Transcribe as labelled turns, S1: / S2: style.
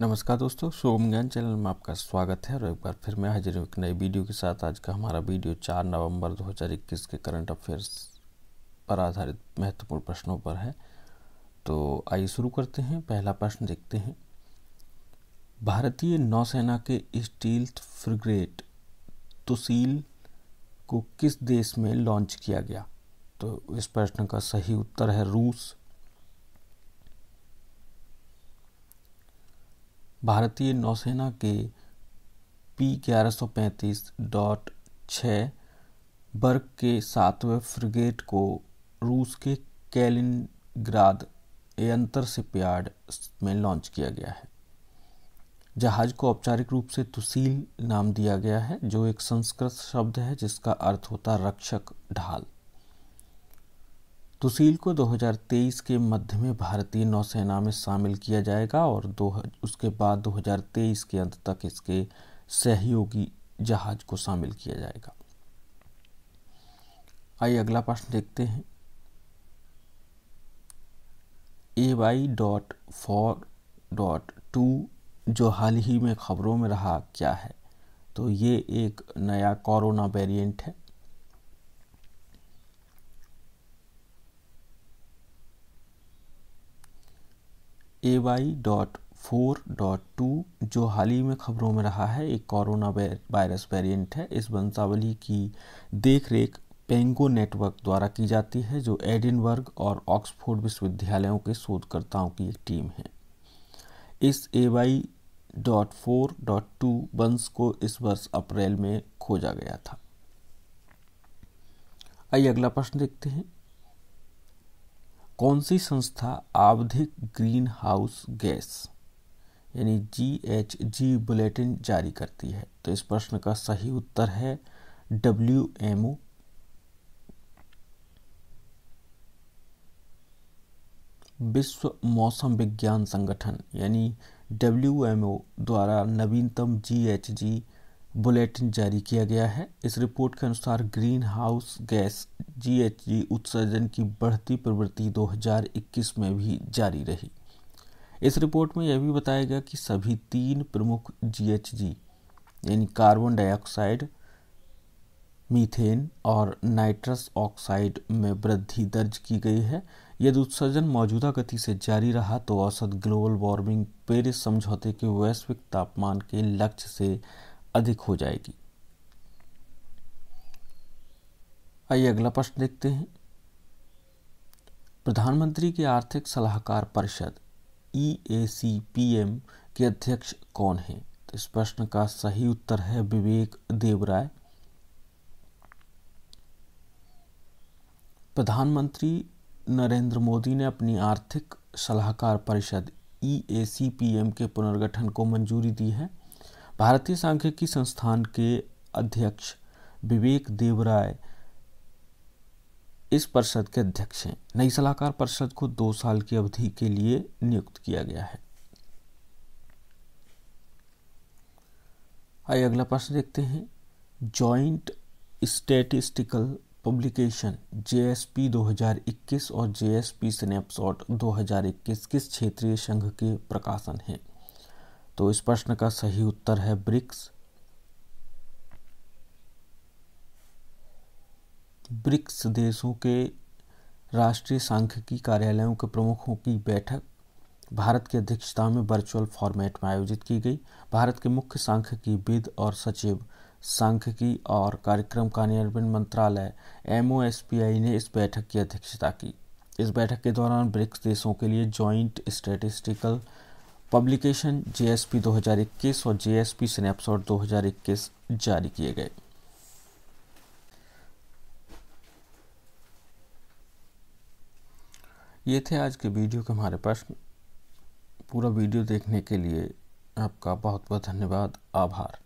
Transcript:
S1: नमस्कार दोस्तों शुभम ज्ञान चैनल में आपका स्वागत है और एक बार फिर मैं हाजिर हूँ एक नई वीडियो के साथ आज का हमारा वीडियो 4 नवंबर 2021 के करंट अफेयर्स पर आधारित महत्वपूर्ण प्रश्नों पर है तो आइए शुरू करते हैं पहला प्रश्न देखते हैं भारतीय नौसेना के स्टील फ्रिग्रेट तुसील को किस देश में लॉन्च किया गया तो इस प्रश्न का सही उत्तर है रूस भारतीय नौसेना के पी ग्यारह सौ पैंतीस डॉट बर्ग के सातवें फ्रिगेट को रूस के कैलिनग्राद एंतर से प्याड में लॉन्च किया गया है जहाज को औपचारिक रूप से तुसील नाम दिया गया है जो एक संस्कृत शब्द है जिसका अर्थ होता रक्षक ढाल सुशील को 2023 के मध्य में भारतीय नौसेना में शामिल किया जाएगा और दो उसके बाद 2023 के अंत तक इसके सहयोगी जहाज को शामिल किया जाएगा आइए अगला प्रश्न देखते हैं A Y dot four dot two जो हाल ही में खबरों में रहा क्या है तो ये एक नया कोरोना वेरिएंट है A Y dot four dot two जो हाल ही में खबरों में रहा है एक कोरोना वायरस वेरिएंट है इस वंशावली की देखरेख पेंगो नेटवर्क द्वारा की जाती है जो एडिनबर्ग और ऑक्सफोर्ड विश्वविद्यालयों के शोधकर्ताओं की एक टीम है इस A Y dot four dot two वंश को इस वर्ष अप्रैल में खोजा गया था आइए अगला प्रश्न देखते हैं कौन सी संस्था आवधिक ग्रीन हाउस गैस यानी जी एच जी बुलेटिन जारी करती है तो इस प्रश्न का सही उत्तर है डब्ल्यू एम ओ विश्व मौसम विज्ञान संगठन यानी डब्ल्यू एम ओ द्वारा नवीनतम जी एच जी बुलेटिन जारी किया गया है इस रिपोर्ट के अनुसार ग्रीन हाउस गैस जीएचजी उत्सर्जन की बढ़ती प्रवृत्ति 2021 में भी जारी रही इस रिपोर्ट में यह भी बताया गया कि सभी तीन प्रमुख जीएचजी यानी कार्बन डाइऑक्साइड मीथेन और नाइट्रस ऑक्साइड में वृद्धि दर्ज की गई है यदि उत्सर्जन मौजूदा गति से जारी रहा तो औसत ग्लोबल वार्मिंग पेरिस समझौते के वैश्विक तापमान के लक्ष्य से अधिक हो जाएगी आइए अगला प्रश्न देखते हैं प्रधानमंत्री की आर्थिक सलाहकार परिषद ई ए सी पी एम के अध्यक्ष कौन है तो इस प्रश्न का सही उत्तर है विवेक देवराय प्रधानमंत्री नरेंद्र मोदी ने अपनी आर्थिक सलाहकार परिषद ई ए सी पी एम के पुनर्गठन को मंजूरी दी है भारतीय सांख्यिकी संस्थान के अध्यक्ष विवेक देवराय इस परिषद के अध्यक्ष हैं नई सलाहकार परिषद को दो साल की अवधि के लिए नियुक्त किया गया है आइए अगला प्रश्न देखते हैं जॉइंट स्टेटिस्टिकल पब्लिकेशन जेएसपी 2021 और जेएसपी स्नैपशॉट दो किस क्षेत्रीय संघ के प्रकाशन हैं तो इस प्रश्न का सही उत्तर है ब्रिक्स ब्रिक्स देशों के राष्ट्रीय सांख्यिकी कार्यालयों के प्रमुखों की बैठक भारत की अध्यक्षता में वर्चुअल फॉर्मेट में आयोजित की गई भारत के मुख्य सांख्यिकी विद और सचिव सांख्यिकी और कार्यक्रम कार्यान्वयन मंत्रालय एम ने इस बैठक की अध्यक्षता की इस बैठक के दौरान ब्रिक्स देशों के लिए जॉइंट स्टेटिस्टिकल पब्लिकेशन जेएसपी 2021 और जेएसपी स्नैपशॉट 2021 जारी किए गए ये थे आज के वीडियो के हमारे प्रश्न पूरा वीडियो देखने के लिए आपका बहुत बहुत धन्यवाद आभार